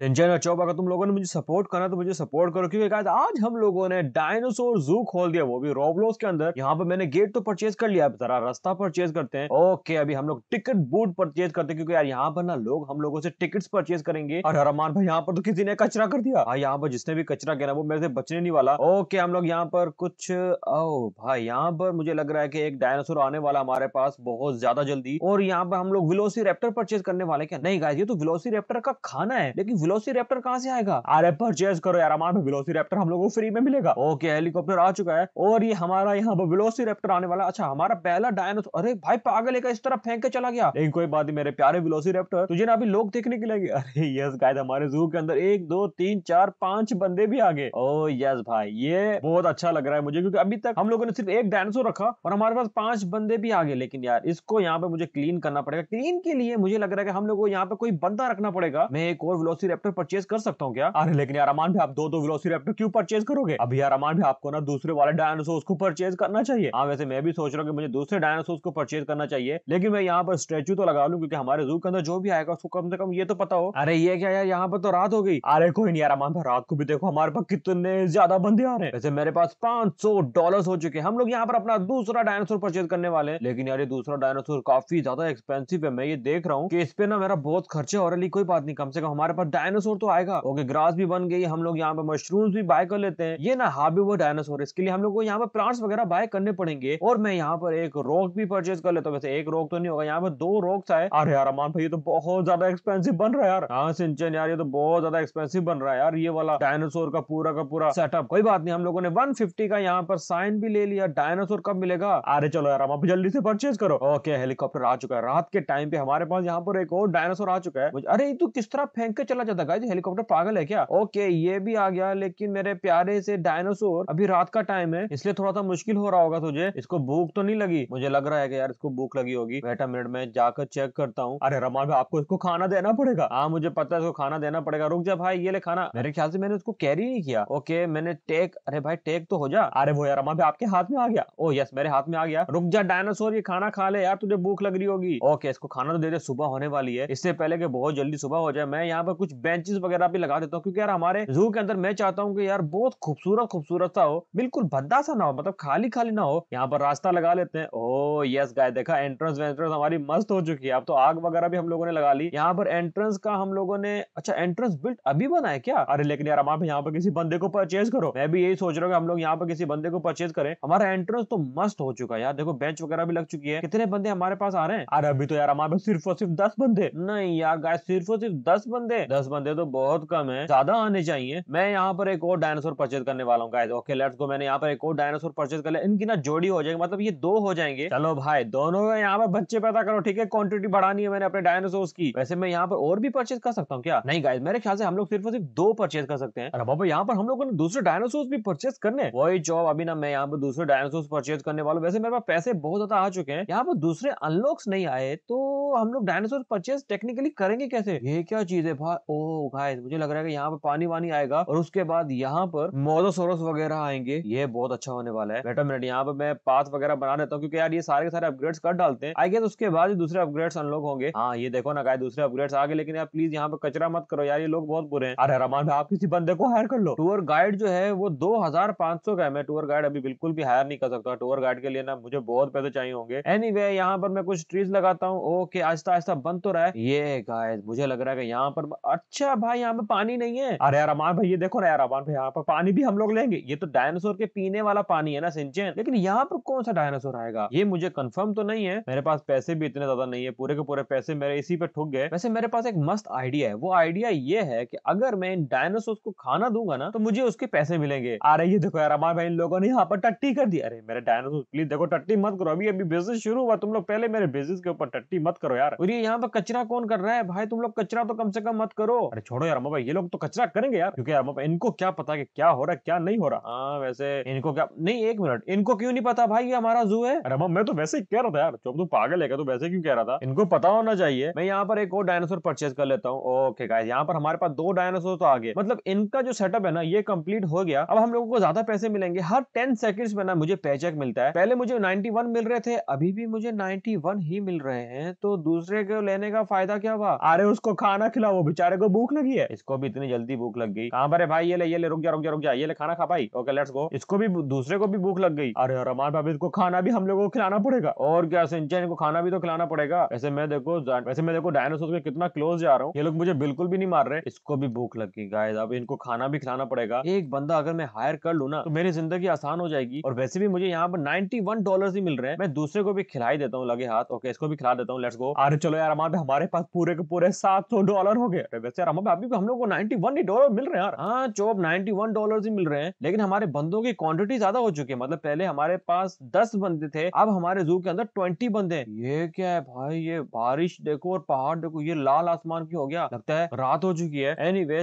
tension और चौप अगर तुम लोगों ने मुझे सपोर्ट करना तो मुझे सपोर्ट करो क्योंकि गाइस आज हम लोगों ने डायनासोर जू खोल दिया वो भी रोबलोस के अंदर यहाँ पे मैंने गेट तो परचेज कर लिया जरा रास्ता परचेज करते हैं ओके अभी हम लोग टिकट बूट परचेज करते हैं क्योंकि यार यहाँ पर ना लोग हम लोगों से टिकट परचेज करेंगे और हरमान भाई यहाँ पर तो किसी ने कचरा कर दिया हाँ यहाँ पर जिसने भी कचरा किया वो मेरे से बचने नहीं वाला ओके हम लोग यहाँ पर कुछ ओ भाई यहाँ पर मुझे लग रहा है की एक डायनासोर आने वाला हमारे पास बहुत ज्यादा जल्दी और यहाँ पर हम लोग विलोसी रेप्टर परचेज करने वाले क्या नहीं गाय ये तो विलोसी रेप्टर का खाना है लेकिन वेलोसी रेप्टर कहाँ से आएगा अरे परचेज करो यार हमारे वेलोसी रेप्टर हम लोग को फ्री में मिलेगा ओके हेलीकॉप्टर आ चुका है और ये हमारा यहाँ पर वेलोसी रेप्टर आने वाला अच्छा हमारा पहला डायनोस अरे भाई पागल है इस तरफ फेंक के चला गया लेकिन कोई बात नहीं मेरे प्यारे वेलोसी रेप्टर तुझे ना अभी लोग देखने के लिए अरे यस गाइस हमारे जू के अंदर एक दो तीन चार पांच बंदे भी आ गए ओ oh, यस भाई ये बहुत अच्छा लग रहा है मुझे क्योंकि अभी तक हम लोगों ने सिर्फ एक डायनासोर रखा और हमारे पास पांच बंदे भी आ गए लेकिन यार इसको यहाँ पे मुझे क्लीन करना पड़ेगा क्लीन के लिए मुझे लग रहा है कि हम लोग को यहाँ पे कोई बंदा रखना पड़ेगा मैं एक और वेलोसिरैप्टर रेप्टर परचेज कर सकता हूँ क्या अरे लेकिन यार अमान भी आप दो दो रेप्टर क्यों परचेज करोगे अभी यार अमान भी आपको ना दूसरे वाले डायनासोर को परचेज करना चाहिए हाँ वैसे मैं भी सोच रहा हूँ की मुझे दूसरे डायनासोर को परचेज करना चाहिए लेकिन मैं यहाँ पर स्टेचू तो लगा लू क्योंकि हमारे जू के अंदर जो भी आएगा उसको कम से कम ये तो पता हो अरे ये क्या यार यहाँ पर तो रात हो गई अरे कोई नहीं यार अमान भाई रात को भी देखो हमारे पास कितने ज्यादा बंदे आ रहे हैं वैसे मेरे पास पांच सौ डॉलर हो चुके हैं हम लोग यहाँ पर अपना दूसरा डायनासोर परचेज करने वाले हैं लेकिन यार ये दूसरा डायनासोर काफी ज्यादा एक्सपेंसिव है मैं ये देख रहा हूँ कि इस पे ना मेरा बहुत खर्चे हो रहा है कोई बात नहीं कम से कम हमारे पास डायनासोर तो आएगा ओके ग्रास भी बन गई हम लोग यहाँ पे मशरूम भी बाय कर लेते हैं ये ना हाबी वो डायनासोर इसके लिए हम लोग को यहाँ पे प्लांट्स वगैरह बाय करने पड़ेंगे और मैं यहाँ पर एक रॉक भी परचेज कर लेता हूँ वैसे एक रॉक तो नहीं होगा यहाँ पर दो रॉक्स आए अरे यार अमान भाई ये तो बहुत ज्यादा एक्सपेंसिव बन रहा है यार हाँ सिंचन यार ये तो बहुत ज्यादा एक्सपेंसिव बन रहा है यार ये वाला डायनासोर का पूरा का पूरा सेटअप कोई बात नहीं हम लोगों ने वन का यहाँ पर साइन भी ले लिया डायनासोर कब मिलेगा अरे चलो यार अमान जल्दी से परचेज करो ओके हेलीकॉप्टर आ चुका है रात के टाइम पे हमारे पास यहाँ पर एक और डायनासोर आ चुका है अरे तो किस तरह फेंक के चला रहा था गाइज हेलीकॉप्टर पागल है क्या ओके ये भी आ गया लेकिन मेरे प्यारे से डायनासोर अभी रात का टाइम है इसलिए थोड़ा सा मुश्किल हो रहा होगा तुझे इसको भूख तो नहीं लगी मुझे लग रहा है कि यार इसको भूख लगी होगी बेटा मिनट में जाकर चेक करता हूँ अरे रमान भाई आपको इसको खाना देना पड़ेगा हाँ मुझे पता है इसको खाना देना पड़ेगा रुक जा भाई ये ले खाना मेरे ख्याल से मैंने उसको कैरी नहीं किया ओके मैंने टेक अरे भाई टेक तो हो जा अरे वो यार रमान भाई आपके हाथ में आ गया ओ oh यस मेरे हाथ में आ गया रुक जा डायनासोर ये खाना खा ले यार तुझे भूख लग रही होगी ओके इसको खाना तो दे दे सुबह होने वाली है इससे पहले कि बहुत जल्दी सुबह हो जाए मैं यहाँ पर कुछ बेंचेस वगैरह भी लगा देता हूँ क्योंकि यार हमारे जू के अंदर मैं चाहता हूँ कि यार बहुत खूबसूरत खूबसूरत सा हो बिल्कुल भद्दा सा ना हो मतलब खाली खाली ना हो यहाँ पर रास्ता लगा लेते हैं ओ यस गाय देखा एंट्रेंस वेंट्रेंस हमारी मस्त हो चुकी है अब तो आग वगैरह भी हम लोगों ने लगा ली यहाँ पर एंट्रेंस का हम लोगों ने अच्छा एंट्रेंस बिल्ट अभी बना है क्या अरे लेकिन यार हम यहाँ पर किसी बंदे को परचेज करो मैं भी यही सोच रहा हूँ हम लोग यहाँ पर किसी बंदे को परचेज करें हमारा एंट्रेंस तो मस्त हो चुका है यार देखो बेंच वगैरह भी लग चुकी है कितने बंदे हमारे पास आ रहे हैं अरे अभी तो यार हमारे सिर्फ और सिर्फ दस बंदे नहीं यार गाय सिर्फ और सिर्फ दस बंदे दस बंदे तो बहुत कम है ज्यादा आने चाहिए मैं यहाँ पर एक और डायनासोर परचेज करने वाला हूँ ओके लेट्स गो मैंने यहाँ पर एक और डायनासोर परचेज कर लिया इनकी ना जोड़ी हो जाएगी मतलब ये दो हो जाएंगे चलो भाई दोनों का यहाँ पर बच्चे पैदा करो ठीक है क्वांटिटी बढ़ानी है मैंने अपने डायनासोर की वैसे मैं यहाँ पर और भी परचेज कर सकता हूँ क्या नहीं गाय मेरे ख्याल से हम लोग सिर्फ सिर्फ दो परचेज कर सकते हैं अरे बाबा यहाँ पर हम लोगों ने दूसरे डायनासोर भी परचेज करने वही जॉब अभी ना मैं यहाँ पर दूसरे डायनासोर परचेज करने वाला वैसे मेरे पास पैसे बहुत ज्यादा आ चुके हैं यहाँ पर दूसरे अनलॉक्स नहीं आए तो हम लोग डायनासोर परचेज टेक्निकली करेंगे कैसे ये क्या चीज है भाई ओ गाइस oh, मुझे लग रहा है कि यहाँ पे पानी वानी आएगा और उसके बाद यहाँ पर मोदोसोरस वगैरह आएंगे ये बहुत अच्छा होने वाला है बेटा मिनट यहाँ पर मैं पाथ वगैरह बना देता हूँ क्योंकि यार ये सारे सारे अपग्रेड्स कर डालते हैं आई गेस उसके बाद दूसरे अपग्रेड्स अनलॉक होंगे हाँ ये देखो ना गाय दूसरे अपग्रेड्स आगे लेकिन यार प्लीज यहाँ पर कचरा मत करो यार ये लोग बहुत बुरे हैं अरे रमान आप किसी बंदे को हायर कर लो टूर गाइड जो है वो दो हजार पांच सौ का है मैं टूर गाइड अभी बिल्कुल भी हायर नहीं कर सकता टूर गाइड के लिए ना मुझे बहुत पैसे चाहिए होंगे एनी anyway, यहाँ पर मैं कुछ ट्रीज लगाता हूँ ओके आहिस्ता आहिस्ता बन तो रहा है ये गाइस मुझे लग रहा है कि यहाँ पर अच्छा अच्छा भाई यहाँ पे पानी नहीं है अरे यार अमान भाई ये देखो ना यार अमान भाई यहाँ पर पानी भी हम लोग लेंगे ये तो डायनासोर के पीने वाला पानी है ना सिंचन लेकिन यहाँ पर कौन सा डायनासोर आएगा ये मुझे कंफर्म तो नहीं है मेरे पास पैसे भी इतने ज्यादा नहीं है पूरे के पूरे पैसे मेरे इसी पे ठुक गए वैसे मेरे पास एक मस्त आइडिया है वो आइडिया ये है की अगर मैं इन डायनासोर को खाना दूंगा ना तो मुझे उसके पैसे मिलेंगे अरे ये देखो यार अमान भाई इन लोगों ने यहाँ पर टट्टी कर दी अरे मेरे डायनासोर प्लीज देखो टट्टी मत करो अभी अभी बिजनेस शुरू हुआ तुम लोग पहले मेरे बिजनेस के ऊपर टट्टी मत करो यार और ये यहाँ पर कचरा कौन कर रहा है भाई तुम लोग कचरा तो कम से कम मत करो छोड़ो अरे छोड़ो यार अम्मा ये लोग तो कचरा करेंगे यार क्योंकि यार अम्मा इनको क्या पता कि क्या हो रहा है क्या नहीं हो रहा हाँ वैसे इनको क्या नहीं एक मिनट इनको क्यों नहीं पता भाई ये हमारा जू है अरे मैं तो वैसे ही कह रहा था यार जब तू पागल है तो वैसे क्यों कह रहा था इनको पता होना चाहिए मैं यहाँ पर एक और डायनासोर परचेज कर लेता हूँ ओके गाइस यहाँ पर हमारे पास दो डायनासोर तो आगे मतलब इनका जो सेटअप है ना ये कम्प्लीट हो गया अब हम लोगों को ज्यादा पैसे मिलेंगे हर टेन सेकंड्स में ना मुझे पैचेक मिलता है पहले मुझे 91 मिल रहे थे अभी भी मुझे 91 ही मिल रहे हैं तो दूसरे को लेने का फायदा क्या हुआ अरे उसको खाना खिलाओ बेचारे को को भूख लगी है इसको भी इतनी जल्दी भूख लग गई कहाँ पर है भाई ये ले ये ले रुक जा रुक जा रुक जा ये ले खाना खा भाई ओके लेट्स गो इसको भी दूसरे को भी भूख लग गई अरे रमान भाभी इसको खाना भी हम लोगों को खिलाना पड़ेगा और क्या सिंचन इनको खाना भी तो खिलाना पड़ेगा ऐसे मैं देखो वैसे मैं देखो डायनासोर के कितना क्लोज जा रहा हूँ ये लोग मुझे बिल्कुल भी नहीं मार रहे इसको भी भूख लग गई गाय अब इनको खाना भी खिलाना पड़ेगा एक बंदा अगर मैं हायर कर लू ना तो मेरी जिंदगी आसान हो जाएगी और वैसे भी मुझे यहाँ पर नाइनटी वन डॉलर ही मिल रहे हैं मैं दूसरे को भी खिलाई देता हूँ लगे हाथ ओके इसको भी खिला देता हूँ लेट्स गो अरे चलो यार हमारे हमारे पास पूरे के पूरे सात सौ डॉलर हो गए यार हम अभी हम लोग को नाइन्टी वन डॉलर मिल रहे हैं यार हाँ जो अब वन डॉलर ही मिल रहे हैं लेकिन हमारे बंदों की क्वांटिटी ज्यादा हो चुकी है मतलब पहले हमारे पास दस बंदे थे अब हमारे जू के अंदर ट्वेंटी बंदे हैं ये क्या है भाई ये बारिश देखो और पहाड़ देखो ये लाल आसमान की हो गया लगता है रात हो चुकी है एनी वे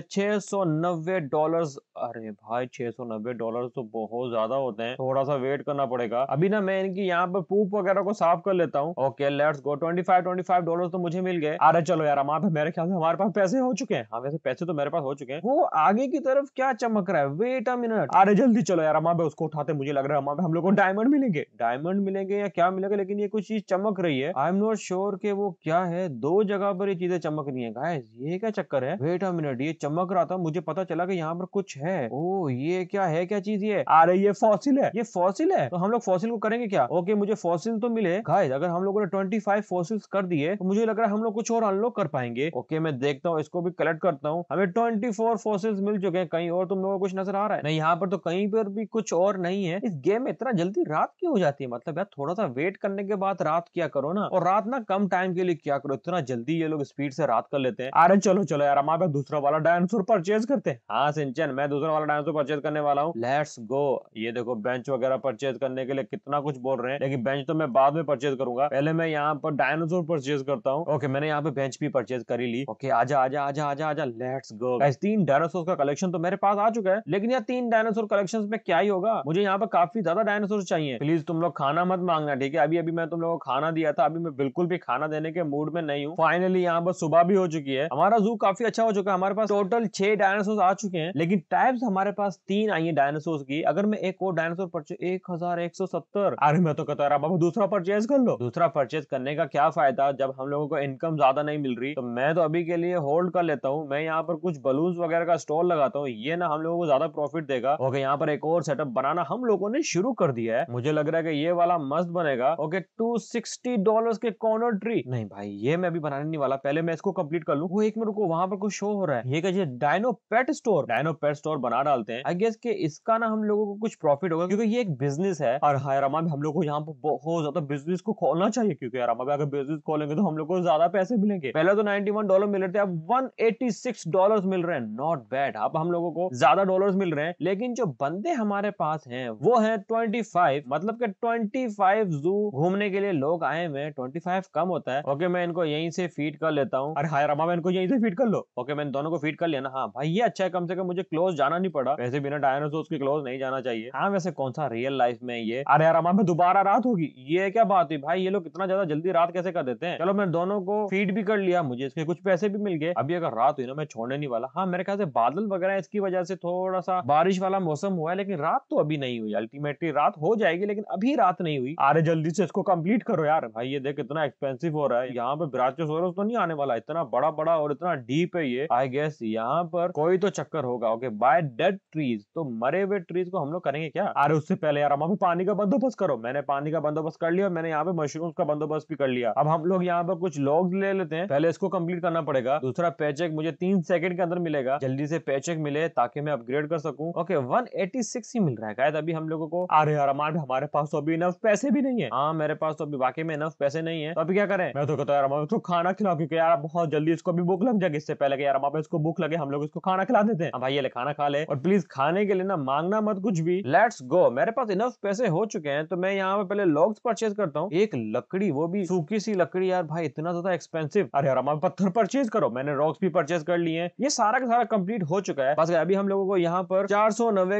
नब्बे डॉलर अरे भाई छह सौ नब्बे डॉलर तो बहुत ज्यादा होते हैं थोड़ा सा वेट करना पड़ेगा अभी ना मैं इनकी यहाँ पे पूप वगैरह को साफ कर लेता हूँ okay let's go twenty five dollar तो मुझे मिल गए अरे चलो यार मेरे ख्याल से हमारे पास पैसे हो चुके हैं हाँ वैसे पैसे तो मेरे पास हो चुके हैं वो आगे की तरफ क्या चमक रहा है वेट अ मिनट अरे जल्दी चलो यार हमारे उसको उठाते मुझे लग रहा है हमारे हम लोग को डायमंड मिलेंगे डायमंड मिलेंगे या क्या मिलेगा लेकिन ये कुछ चीज चमक रही है आई एम नॉट श्योर के वो क्या है दो जगह पर ये चीजें चमक रही है गाय ये क्या चक्कर है वेट अ मिनट ये चमक रहा था मुझे पता चला कि यहाँ पर कुछ है ओ ये क्या है क्या चीज ये अरे ये फॉसिल है ये फॉसिल है तो हम लोग फॉसिल को करेंगे क्या ओके मुझे फॉसिल तो मिले गाइस अगर हम लोगों ने ट्वेंटी फाइव फॉसिल्स कर दिए तो मुझे लग रहा है हम लोग कुछ और अनलॉक कर पाएंगे ओके मैं देखता हूँ इसको भी भी कलेक्ट करता हूँ हमें ट्वेंटी फोर फोर्सेज मिल चुके हैं कहीं और तुम तो लोगों को कुछ नजर आ रहा है नहीं यहाँ पर तो कहीं पर भी कुछ और नहीं है इस गेम में इतना जल्दी रात क्यों हो जाती है मतलब यार थोड़ा सा वेट करने के बाद रात क्या करो ना और रात ना कम टाइम के लिए क्या करो इतना जल्दी ये लोग स्पीड से रात कर लेते हैं अरे चलो चलो यार हमारे दूसरा वाला डायनासोर परचेज करते हैं हाँ सिंचन मैं दूसरा वाला डायनासोर परचेज करने वाला हूँ लेट्स गो ये देखो बेंच वगैरह परचेज करने के लिए कितना कुछ बोल रहे हैं लेकिन बेंच तो मैं बाद में परचेज करूंगा पहले मैं यहाँ पर डायनासोर परचेज करता हूँ ओके मैंने यहाँ पे बेंच भी परचेज करी ली ओके आजा आजा आजा आजा आजा आजा लेट्स गो गाइस तीन डायनासोर का कलेक्शन तो मेरे पास आ चुका है लेकिन यार तीन डायनासोर कलेक्शन में क्या ही होगा मुझे यहाँ पर काफी ज्यादा डायनासोर चाहिए प्लीज तुम लोग खाना मत मांगना ठीक है अभी अभी मैं तुम लोगों को खाना दिया था अभी मैं बिल्कुल भी खाना देने के मूड में नहीं हूँ फाइनली यहाँ पर सुबह भी हो चुकी है हमारा जू काफी अच्छा हो चुका है हमारे पास टोटल छह डायनासोर आ चुके हैं लेकिन टाइप्स हमारे पास तीन आई है डायनासोर की अगर मैं एक और डायनासोर परचेज एक हजार एक सौ सत्तर अरे मैं तो कहता रहा बाबा दूसरा परचेज कर लो दूसरा परचेज करने का क्या फायदा जब हम लोगों को इनकम ज्यादा नहीं मिल रही तो मैं तो अभी के लिए होल्ड कर लेता हूँ मैं यहाँ पर कुछ बलून वगैरह का स्टॉल लगाता हूँ ये ना हम लोगों को ज्यादा प्रॉफिट देगा ओके यहाँ पर एक और सेटअप बनाना हम लोगों ने शुरू कर दिया है मुझे लग रहा है कि ये वाला मस्त बनेगा ओके टू सिक्सटी डॉलर के कॉर्नर ट्री नहीं भाई ये मैं अभी बनाने नहीं वाला पहले मैं इसको कम्प्लीट कर लू वो एक मेरे को वहां पर कुछ शो हो रहा है ये कहिए dino pet store dino pet store बना डालते हैं आई गेस के इसका ना हम लोगों को कुछ प्रॉफिट होगा क्योंकि ये एक बिजनेस है और हैरामा हाँ हम लोग को यहाँ पर बहुत ज्यादा बिजनेस को खोलना चाहिए क्योंकि हैरामा अगर बिजनेस खोलेंगे तो हम लोग को ज्यादा पैसे मिलेंगे पहले तो नाइन्टी डॉलर मिले थे अब वन 86 डॉलर्स मिल रहे हैं नॉट बैड अब हम लोगों को ज्यादा डॉलर्स मिल रहे हैं लेकिन जो बंदे हमारे पास हैं वो हैं 25 मतलब कि 25 जू घूमने के लिए लोग आए हुए हैं 25 कम होता है ओके मैं इनको यहीं से फीड कर लेता हूँ अरे हाय रमा मैं इनको यहीं से फीड कर लो ओके मैं दोनों को फीड कर लिया ना हाँ भाई ये अच्छा है कम से कम मुझे क्लोज जाना नहीं पड़ा वैसे बिना डायनासोर के क्लोज नहीं जाना चाहिए हाँ वैसे कौन सा रियल लाइफ में ये अरे यार में दोबारा रात होगी ये क्या बात हुई भाई ये लोग इतना ज्यादा जल्दी रात कैसे कर देते हैं चलो मैं दोनों को फीड भी कर लिया मुझे इसके कुछ पैसे भी मिल गए अभी अगर रात हुई ना मैं छोड़ने नहीं वाला हाँ मेरे ख्याल से बादल वगैरह इसकी वजह से थोड़ा सा बारिश वाला मौसम हुआ है लेकिन रात तो अभी नहीं हुई अल्टीमेटली रात हो जाएगी लेकिन अभी रात नहीं हुई अरे जल्दी से इसको कम्प्लीट करो यार भाई ये देख इतना एक्सपेंसिव हो रहा है यहाँ पे ब्राचोसोरस तो नहीं आने वाला इतना बड़ा बड़ा और इतना डीप है ये आई गेस यहाँ पर कोई तो चक्कर होगा ओके बाय डेड ट्रीज तो मरे हुए ट्रीज को हम लोग करेंगे क्या अरे उससे पहले यार हम पानी का बंदोबस्त करो मैंने पानी का बंदोबस्त कर लिया मैंने यहाँ पे मशरूम का बंदोबस्त भी कर लिया अब हम लोग यहाँ पर कुछ लोग ले लेते हैं पहले इसको कंप्लीट करना पड़ेगा दूसरा पेज पैचेक मुझे तीन सेकंड के अंदर मिलेगा जल्दी से पैचेक मिले ताकि मैं अपग्रेड कर सकूं ओके वन ही मिल रहा है शायद अभी हम लोगों को अरे यार हमारे हमारे पास तो अभी इनफ पैसे भी नहीं है हाँ मेरे पास तो अभी वाकई में इनफ पैसे नहीं है तो अभी क्या करें मैं तो कहता यार खाना खिलाओ क्योंकि यार बहुत जल्दी इसको भी भूख लग जाएगी इससे पहले कि यार हमारे इसको भूख लगे हम लोग इसको खाना खिला देते हैं हाँ भाई ये खाना खा ले और प्लीज खाने के लिए ना मांगना मत कुछ भी लेट्स गो मेरे पास इनफ पैसे हो चुके हैं तो मैं यहाँ पे पहले लॉग्स परचेज करता हूँ एक लकड़ी वो भी सूखी सी लकड़ी यार भाई इतना ज्यादा एक्सपेंसिव अरे यार पत्थर परचेज करो मैंने रॉक्स भी परचेज कर लिए ये सारा का सारा कंप्लीट हो चुका है बस अभी हम लोगों को यहाँ पर चार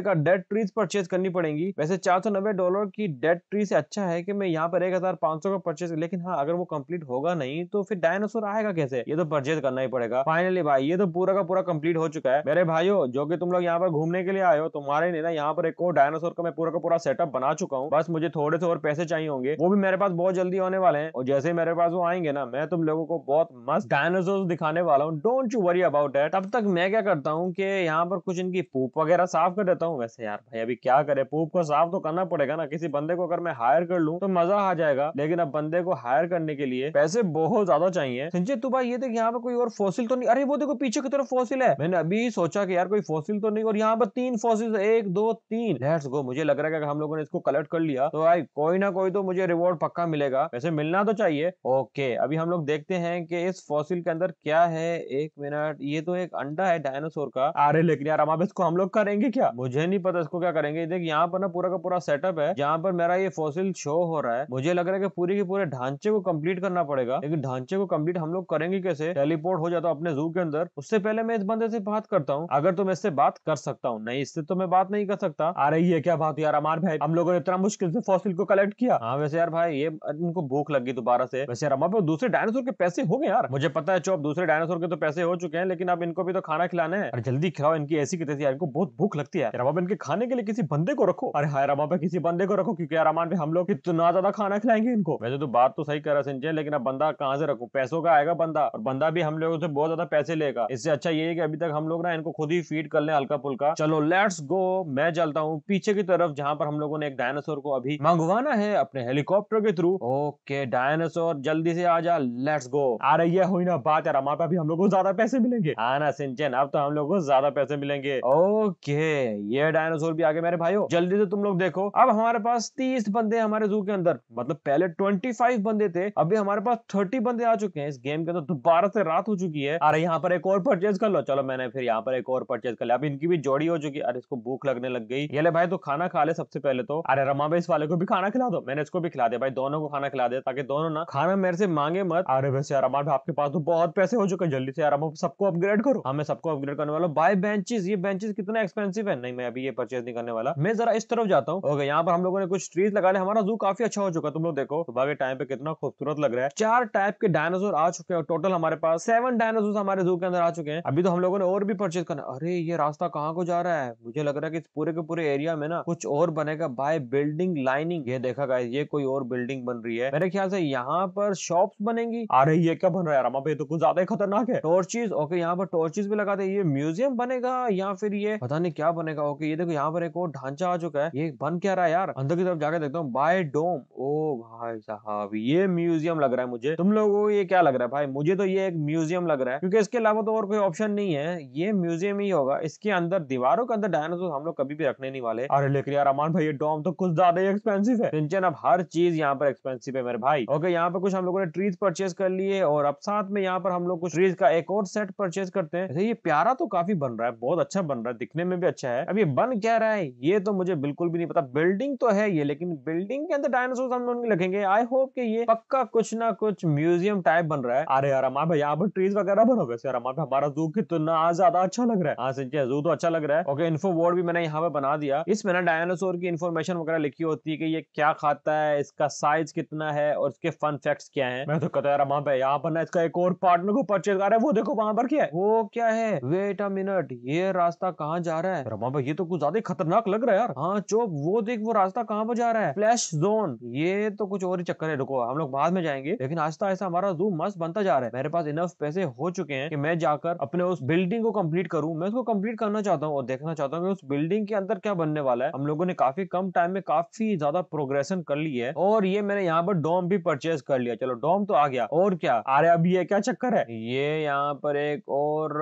का डेट ट्रीज परचेज करनी पड़ेगी वैसे चार डॉलर की डेट ट्री से अच्छा है कि मैं यहाँ पर एक का परचेज लेकिन हाँ अगर वो कंप्लीट होगा नहीं तो फिर डायनासोर आएगा कैसे ये तो परचेज करना ही पड़ेगा फाइनली भाई ये तो पूरा का पूरा कंप्लीट हो चुका है मेरे भाइयों जो कि तुम लोग यहाँ पर घूमने के लिए आयो तुम्हारे ने ना यहाँ पर एक और डायनासोर का मैं पूरा का पूरा सेटअप बना चुका हूँ बस मुझे थोड़े से और पैसे चाहिए होंगे वो भी मेरे पास बहुत जल्दी होने वाले हैं और जैसे ही मेरे पास वो आएंगे ना मैं तुम लोगों को बहुत मस्त डायनासोर दिखाने वाला हूँ don't you worry about that अब तक मैं क्या करता हूँ कि यहाँ पर कुछ इनकी पूप वगैरह साफ कर देता हूँ वैसे यार भाई अभी क्या करे पूप को साफ तो करना पड़ेगा ना किसी बंदे को अगर मैं हायर कर लूँ तो मजा आ जाएगा लेकिन अब बंदे को हायर करने के लिए पैसे बहुत ज्यादा चाहिए संजय तू भाई ये देख यहाँ पर कोई और फोसिल तो नहीं अरे वो देखो पीछे की तरफ फोसिल है मैंने अभी सोचा की यार कोई फोसिल तो नहीं और यहाँ पर तीन फोसिल एक दो तीन लेट्स गो मुझे लग रहा है हम लोगों ने इसको कलेक्ट कर लिया तो भाई कोई ना कोई तो मुझे रिवॉर्ड पक्का मिलेगा वैसे मिलना तो चाहिए ओके अभी हम लोग देखते हैं कि इस फॉसिल के अंदर क्या है एक मिनट ये तो एक अंडा है डायनासोर का अरे लेकिन यार हम इसको हम लोग करेंगे क्या मुझे नहीं पता इसको क्या करेंगे देख यहाँ पर ना पूरा का पूरा सेटअप है जहाँ पर मेरा ये फॉसिल शो हो रहा है मुझे लग रहा है की पूरे के पूरे ढांचे को कम्प्लीट करना पड़ेगा लेकिन ढांचे को कम्प्लीट हम लोग करेंगे कैसे टेलीपोर्ट हो जाता अपने जू के अंदर उससे पहले मैं इस बंदे से बात करता हूँ अगर तुम इससे बात कर सकता हूँ नहीं इससे तो मैं बात नहीं कर सकता अरे ये क्या बात यार अमार भाई हम लोगों ने इतना मुश्किल से फॉसिल को कलेक्ट किया हाँ वैसे यार भाई ये इनको भूख लगी दोबारा से वैसे यार अमार दूसरे डायनासोर के पैसे हो गए यार मुझे पता है चो दूसरे डायनासोर के तो पैसे पैसे हो चुके हैं लेकिन अब इनको भी तो खाना खिलाना है अरे जल्दी खिलाओ इनकी ऐसी की तैसी यार इनको बहुत भूख लगती है रमा इनके खाने के लिए किसी बंदे को रखो अरे हाय रमा पे किसी बंदे को रखो क्योंकि यार रमान पे हम लोग इतना ज्यादा खाना खिलाएंगे इनको वैसे तो बात तो सही कर रहा संजय लेकिन अब बंदा कहाँ से रखो पैसों का आएगा बंदा और बंदा भी हम लोगों से बहुत ज्यादा पैसे लेगा इससे अच्छा ये है कि अभी तक हम लोग ना इनको खुद ही फीड कर ले हल्का फुल्का चलो लेट्स गो मैं चलता हूँ पीछे की तरफ जहाँ पर हम लोगों ने एक डायनासोर को अभी मंगवाना है अपने हेलीकॉप्टर के थ्रू ओके डायनासोर जल्दी से आ जा लेट्स गो आ रही है हुई ना बात यार रमा पे अभी हम लोग को ज्यादा पैसे मिलेंगे हाँ ना सिंचन अब तो हम लोग को ज्यादा पैसे मिलेंगे ओके ये डायनासोर भी आगे मेरे भाइयों जल्दी से तुम लोग देखो अब हमारे पास तीस बंदे हमारे जू के अंदर मतलब पहले ट्वेंटी फाइव बंदे थे अभी हमारे पास थर्टी बंदे आ चुके हैं इस गेम के अंदर दोबारा से रात हो चुकी है अरे यहाँ पर एक और परचेज कर लो चलो मैंने फिर यहाँ पर एक और परचेज कर लिया अब इनकी भी जोड़ी हो चुकी अरे इसको भूख लगने लग गई ये ले भाई तो खाना खा ले सबसे पहले तो अरे रमा भाई इस वाले को भी खाना खिला दो मैंने इसको भी खिला दिया भाई दोनों को खाना खिला दिया ताकि दोनों ना खाना मेरे से मांगे मत अरे वैसे यार हमारे आपके पास तो बहुत पैसे हो चुके हैं जल्दी से यार अब सबको अपग्रेड करो हमें हाँ, सबको अपग्रेड करने वाला बाय बेंचेस ये बेंचेस कितना एक्सपेंसिव है नहीं मैं अभी ये परचेज नहीं करने वाला मैं जरा इस तरफ जाता हूँ ओके यहाँ पर हम लोगों ने कुछ ट्रीज लगा लिया हमारा जू काफी अच्छा हो चुका है तुम लोग देखो सुबह के टाइम पे कितना खूबसूरत लग रहा है चार टाइप के डायनासोर आ चुके हैं टोटल हमारे पास सेवन डायनासोर हमारे जू के अंदर आ चुके हैं अभी तो हम लोगों ने और भी परचेज करना अरे ये रास्ता कहाँ को जा रहा है मुझे लग रहा है कि पूरे के पूरे एरिया में ना कुछ और बनेगा बाय बिल्डिंग लाइनिंग ये देखा गया ये कोई और बिल्डिंग बन रही है मेरे ख्याल से यहाँ पर शॉप्स बनेंगी अरे ये क्या बन रहा है तो कुछ ज्यादा ही खतरनाक है तो टॉर्चेज ओके यहाँ पर टॉर्चेज भी लगा दे ये म्यूजियम बनेगा या फिर ये पता नहीं क्या बनेगा ओके ये देखो यहाँ पर एक और ढांचा आ चुका है ये बन क्या रहा है यार अंदर की तरफ जाके देखता हूँ बाय डोम ओ भाई साहब ये म्यूजियम लग रहा है मुझे तुम लोगों को ये क्या लग रहा है भाई मुझे तो ये एक म्यूजियम लग रहा है क्योंकि इसके अलावा तो और कोई ऑप्शन नहीं है ये म्यूजियम ही होगा इसके अंदर दीवारों के अंदर डायनासोर हम लोग कभी भी रखने नहीं वाले अरे लेकर यार अमान भाई ये डोम तो कुछ ज्यादा ही एक्सपेंसिव है टेंशन अब हर चीज यहाँ पर एक्सपेंसिव है मेरे भाई ओके यहाँ पर कुछ हम लोगों ने ट्रीज परचेज कर लिए और अब साथ में यहाँ पर हम लोग कुछ ट्रीज का एक एक और सेट परचेज करते हैं अच्छा, ये प्यारा तो काफी बन रहा है बहुत अच्छा बन रहा है दिखने में भी अच्छा है अब ये बन क्या रहा है ये तो मुझे बिल्कुल भी नहीं पता बिल्डिंग तो है ये लेकिन बिल्डिंग के अंदर डायनासोर हम लोग लगेंगे आई होप कि ये पक्का कुछ ना कुछ म्यूजियम टाइप बन रहा है अरे यार हमारे भाई यहाँ पर ट्रीज वगैरह बनो वैसे यार हमारे हमारा जू कितना ज्यादा अच्छा लग रहा है हाँ जू तो अच्छा लग रहा है ओके इन्फो वर्ड भी मैंने यहाँ पे बना दिया इसमें ना डायनासोर की इन्फॉर्मेशन वगैरह लिखी होती है कि ये क्या खाता है इसका साइज कितना है और इसके फन फैक्ट्स क्या है मैं तो कहता यार हमारे यहाँ पर ना इसका एक और पार्टनर को परचेज कर रहा है वो देखो वहां पर क्या है वो क्या है वेट अ मिनट ये रास्ता कहाँ जा रहा है रमा भाई ये तो कुछ ज्यादा खतरनाक लग रहा है यार हाँ चुप वो देख वो रास्ता कहाँ पर जा रहा है फ्लैश जोन ये तो कुछ और ही चक्कर है रुको हम लोग बाद में जाएंगे लेकिन आस्ता तो ऐसा हमारा जू मस्त बनता जा रहा है मेरे पास इनफ पैसे हो चुके हैं कि मैं जाकर अपने उस बिल्डिंग को कम्प्लीट करूँ मैं उसको कम्प्लीट करना चाहता हूँ और देखना चाहता हूँ कि उस बिल्डिंग के अंदर क्या बनने वाला है हम लोगों ने काफी कम टाइम में काफी ज्यादा प्रोग्रेशन कर ली है और ये मैंने यहाँ पर डोम भी परचेज कर लिया चलो डोम तो आ गया और क्या अरे अभी ये क्या चक्कर है ये यहाँ यहाँ पर एक और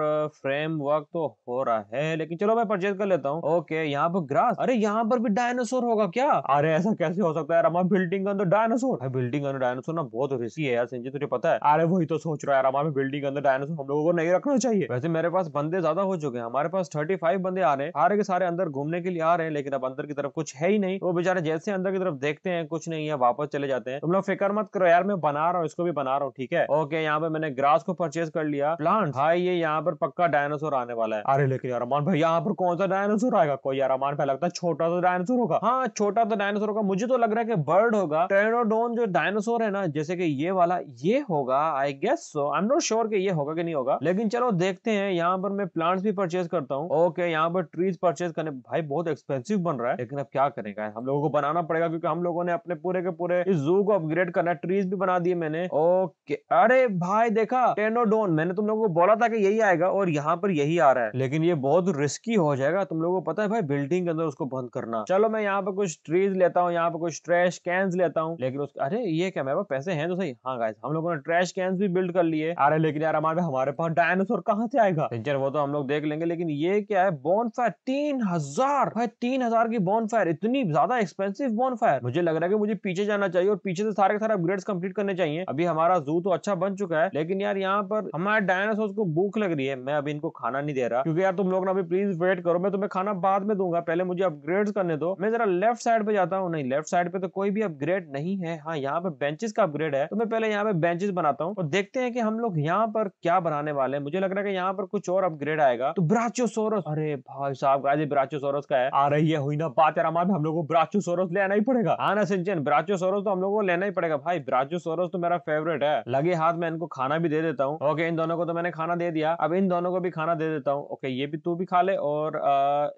फ्रेम वर्क तो हो रहा है लेकिन चलो मैं परचेज कर लेता हूँ ओके यहाँ पर ग्रास अरे यहाँ पर भी डायनासोर होगा क्या अरे ऐसा कैसे हो सकता है यार बिल्डिंग के अंदर डायनासोर बिल्डिंग के अंदर डायनासोर ना बहुत रिस्की है यार संजय तुझे पता है अरे वही तो सोच रहा है यार हमारे बिल्डिंग के अंदर डायनासोर हम लोगों को नहीं रखना चाहिए वैसे मेरे पास बंदे ज्यादा हो चुके हैं हमारे पास थर्टी फाइव बंदे आ रहे हैं सारे के सारे अंदर घूमने के लिए आ रहे हैं लेकिन अब अंदर की तरफ कुछ है ही नहीं वो बेचारे जैसे अंदर की तरफ देखते हैं कुछ नहीं है वापस चले जाते हैं तुम लोग फिक्र मत करो यार मैं बना रहा हूँ इसको भी बना रहा हूँ ठीक है ओके यहाँ पे मैंने ग्रास को परचेज कर लिया गया प्लांट हाँ, भाई ये यहाँ पर पक्का डायनासोर आने वाला है अरे लेकिन यार अमान भाई यहाँ पर कौन सा डायनासोर आएगा कोई यार अमान भाई लगता है छोटा सा डायनासोर होगा हाँ छोटा सा तो डायनासोर होगा मुझे तो लग रहा है की बर्ड होगा टेनोडोन जो डायनासोर है ना जैसे की ये वाला ये होगा I guess so I am not sure की ये होगा कि नहीं होगा लेकिन चलो देखते हैं यहाँ पर मैं प्लांट्स भी परचेज करता हूँ ओके यहाँ पर ट्रीज परचेज करने भाई बहुत एक्सपेंसिव बन रहा है लेकिन अब क्या करेगा हम लोगों को बनाना पड़ेगा क्योंकि हम लोगों ने अपने पूरे के पूरे इस जू को अपग्रेड करना है ट्रीज भी बना दिए मैंने ओके अरे भाई देखा टेनोडोन मैंने तो तुम लोगों को बोला था कि यही आएगा और यहाँ पर यही आ रहा है लेकिन ये बहुत रिस्की हो जाएगा तुम लोगों को पता है भाई बिल्डिंग के अंदर उसको बंद करना चलो मैं यहाँ पर कुछ ट्रीज लेता हूँ यहाँ पर कुछ ट्रैश कैन लेता हूँ लेकिन उसका अरे ये क्या मेरे पास पैसे है तो सही हाँ गाय हम लोगों ने ट्रैश कैन भी बिल्ड कर लिए अरे लेकिन यार हमारे हमारे पास डायनासोर कहाँ से आएगा टीचर वो तो हम लोग देख लेंगे लेकिन ये क्या है बोन फायर तीन हजार भाई तीन हजार की बोन फायर इतनी ज्यादा एक्सपेंसिव बोन फायर मुझे लग रहा है कि मुझे पीछे जाना चाहिए और पीछे से सारे सारे अपग्रेड्स कंप्लीट करने चाहिए अभी हमारा जू तो अच्छा बन चुका है लेकिन यार यहाँ पर हमारे डायनासोर को भूख लग रही है मैं अभी इनको खाना नहीं दे रहा क्योंकि यार तुम लोग ना अभी प्लीज वेट करो मैं तुम्हें खाना बाद में दूंगा पहले मुझे अपग्रेड करने दो मैं जरा लेफ्ट साइड पे जाता हूँ नहीं लेफ्ट साइड पे तो कोई भी अपग्रेड नहीं है हाँ यहाँ पे बेंचेस का अपग्रेड है तो मैं पहले यहाँ पे बेंचेस बनाता हूँ और देखते हैं कि हम लोग यहाँ पर क्या बनाने वाले हैं मुझे लग रहा है कि यहाँ पर कुछ और अपग्रेड आएगा तो ब्राचोसोरस अरे भाई साहब गाजी ब्राचोसोरस का है आ रही है हुई ना बात यार हमारे हम लोग को ब्राचोसोरस लेना ही पड़ेगा हाँ ना सिंचन ब्राचोसोरस तो हम लोग को लेना ही पड़ेगा भाई ब्राचोसोरस तो मेरा फेवरेट है लगे हाथ में इनको खाना भी दे देता हूँ ओके इन दोनों को तो मैंने खाना दे दिया अब इन दोनों को भी खाना दे देता हूँ ओके ये भी तू भी खा ले और आ,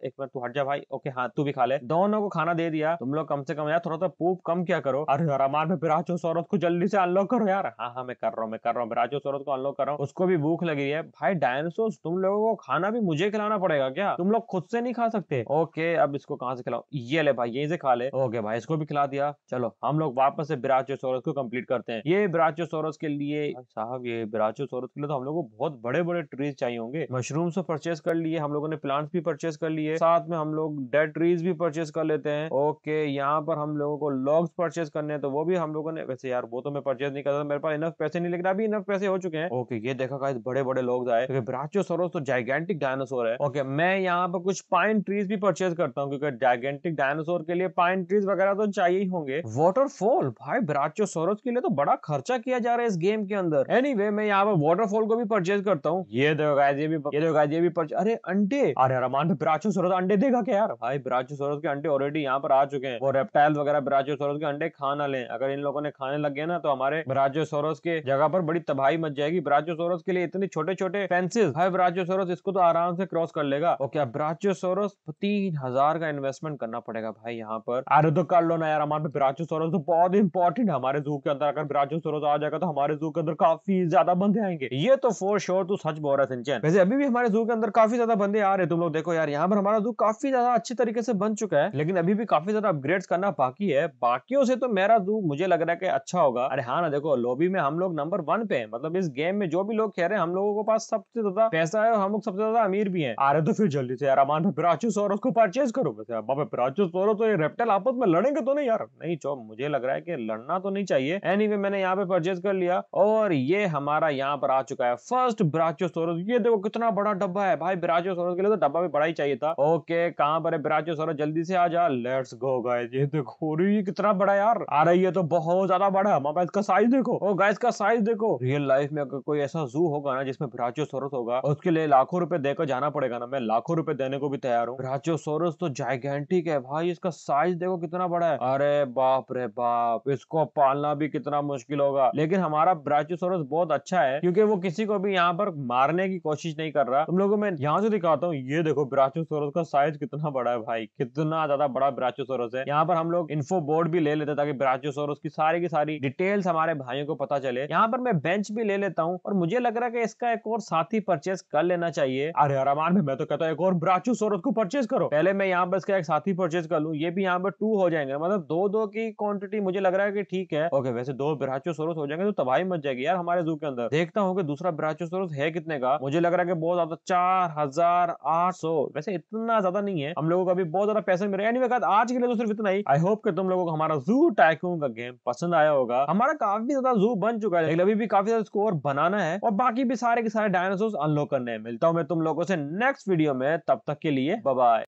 एक मिनट तू हट जा भाई ओके हाँ तू भी खा ले दोनों को खाना दे दिया तुम लोग कम से कम यार थोड़ा सा पूप कम क्या करो अरे यार अमान में पिराचो सौरभ को जल्दी से अनलॉक करो यार हाँ हाँ मैं कर रहा हूँ मैं कर रहा हूँ पिराचो सौरभ को अनलॉक कर रहा हूँ उसको भी भूख लगी है भाई डायनासोर तुम लोगों को खाना भी मुझे खिलाना पड़ेगा क्या तुम लोग खुद से नहीं खा सकते ओके अब इसको कहाँ से खिलाओ ये ले भाई यही से खा ले ओके भाई इसको भी खिला दिया चलो हम लोग वापस से बिराचो को कंप्लीट करते हैं ये बिराचो के लिए साहब ये बिराचो के लिए तो हम लोग लोगों को बहुत बड़े बड़े ट्रीज चाहिए होंगे मशरूम्स तो परचेस कर लिए हम लोगों ने प्लांट्स भी परचेस कर लिए साथ में हम लोग डेड ट्रीज भी परचेस कर लेते हैं ओके यहाँ पर हम लोगों को लॉग्स परचेस करने हैं तो वो भी हम लोगों ने वैसे यार वो तो मैं परचेस नहीं करता मेरे पास इनफ पैसे नहीं लेकिन अभी इनफ पैसे हो चुके हैं ओके ये देखा बड़े बड़े लोग आए क्योंकि ब्राचो सरोस तो जाइगेंटिक डायनासोर है ओके मैं यहाँ पर कुछ पाइन ट्रीज भी परचेज करता हूँ क्योंकि जाइगेंटिक डायनासोर के लिए पाइन ट्रीज वगैरह तो चाहिए ही होंगे वाटरफॉल भाई ब्राचो सरोस के लिए तो बड़ा खर्चा किया जा रहा है इस गेम के अंदर एनी anyway, मैं यहाँ पर वाटरफॉल को भी परचेज करता हूँ ये देखो गाइस ये भी ये देखो गाइस ये भी परचेज अरे अंडे अरे रमान तो ब्राचो सोरस अंडे देगा क्या यार भाई ब्राचो सोरस के अंडे ऑलरेडी यहाँ पर आ चुके हैं वो रेप्टाइल वगैरह ब्राचो सोरस के अंडे खाना ले अगर इन लोगों ने खाने लग गए ना तो हमारे ब्राचो सोरस के जगह पर बड़ी तबाही मच जाएगी ब्राचो सोरस के लिए इतने छोटे छोटे फेंसेज भाई ब्राचो सोरस इसको तो आराम से क्रॉस कर लेगा और क्या ब्राचो सोरस तीन हजार का इन्वेस्टमेंट करना पड़ेगा भाई यहाँ पर अरे तो कर लो ना यार हमारे ब्राचो सोरस तो बहुत इंपॉर्टेंट है हमारे जू के अंदर अगर ब्राचो सोरस आ जाएगा तो हमारे जू के अंदर काफी ज्यादा बंदे आएंगे ये तो फोर श्योर तू सच बोल रहा सिंचन वैसे अभी भी हमारे जू के अंदर काफी ज्यादा बंदे आ रहे तुम लोग देखो यार यहाँ पर हमारा जू काफी ज्यादा अच्छे तरीके से बन चुका है लेकिन अभी भी काफी ज्यादा अपग्रेड करना बाकी है बाकियों से तो मेरा जू मुझे लग रहा है की अच्छा होगा अरे हाँ ना देखो लोबी में हम लोग नंबर वन पे है मतलब इस गेम में जो भी लोग कह रहे हैं हम लोगों के पास सबसे ज्यादा पैसा है और हम लोग सबसे ज्यादा अमीर भी है आ रहे तो फिर जल्दी से यार अमान को परचेज करो वैसे बाबा प्राचू सोरो तो ये रेप्टल आपस में लड़ेंगे तो नहीं यार नहीं चो मुझे लग रहा है की लड़ना तो नहीं चाहिए एनी anyway, मैंने यहाँ पे परचेज कर लिया और ये हमारा यहाँ पर आ चुका है है फर्स्ट ब्राचियोसोरस ये देखो कितना बड़ा डब्बा है भाई ब्राचियोसोरस के लिए तो डब्बा भी बड़ा ही चाहिए था ओके कहाँ पर है ब्राचियोसोरस जल्दी से आ जा लेट्स गो गाइस ये देखो ये कितना बड़ा यार आ रही है तो बहुत ज्यादा बड़ा है मोबाइल इसका साइज देखो ओ गाइस का साइज देखो रियल लाइफ में अगर कोई ऐसा जू होगा ना जिसमें ब्राचियोसोरस होगा उसके लिए लाखों रुपए देकर जाना पड़ेगा ना मैं लाखों रुपए देने को भी तैयार हूँ ब्राचियोसोरस तो जाइगेंटिक है भाई इसका साइज देखो कितना बड़ा है अरे बाप रे बाप इसको पालना भी कितना मुश्किल होगा लेकिन हमारा ब्राचियोसोरस बहुत अच्छा है क्योंकि वो किसी किसी को भी यहाँ पर मारने की कोशिश नहीं कर रहा तुम लोगों में यहाँ से दिखाता हूँ ये देखो ब्राचोसोरस का साइज कितना बड़ा है भाई कितना ज्यादा बड़ा ब्राचोसोरस है यहाँ पर हम लोग इन्फो बोर्ड भी ले लेते ताकि ब्राचोसोरस की सारी की सारी डिटेल्स हमारे भाइयों को पता चले यहाँ पर मैं बेंच भी ले लेता हूँ और मुझे लग रहा है इसका एक और साथी परचेस कर लेना चाहिए अरे अरमान में मैं तो कहता हूँ एक और ब्राचोसोरस को परचेस करो पहले मैं यहाँ पर इसका एक साथी परचेस कर लूँ ये भी यहाँ पर टू हो जाएंगे मतलब दो दो की क्वांटिटी मुझे लग रहा है कि ठीक है ओके वैसे दो ब्राचोसोरस हो जाएंगे तो तबाही मच जाएगी यार हमारे जू के अंदर देखता हूँ कि दूसरा हमारा ब्राचोसोरस है कितने का मुझे लग रहा है कि बहुत ज्यादा चार हजार आठ सौ वैसे इतना ज्यादा नहीं है हम लोगों का भी बहुत ज्यादा पैसा मिल रहा है आज के लिए तो सिर्फ इतना ही आई होप कि तुम लोगों को हमारा जू टाइकून का गेम पसंद आया होगा हमारा काफी ज्यादा जू बन चुका है लेकिन अभी भी काफी ज्यादा स्कोर बनाना है और बाकी भी सारे के सारे डायनासोर अनलॉक करने मिलता हूँ मैं तुम लोगों से नेक्स्ट वीडियो में तब तक के लिए बाय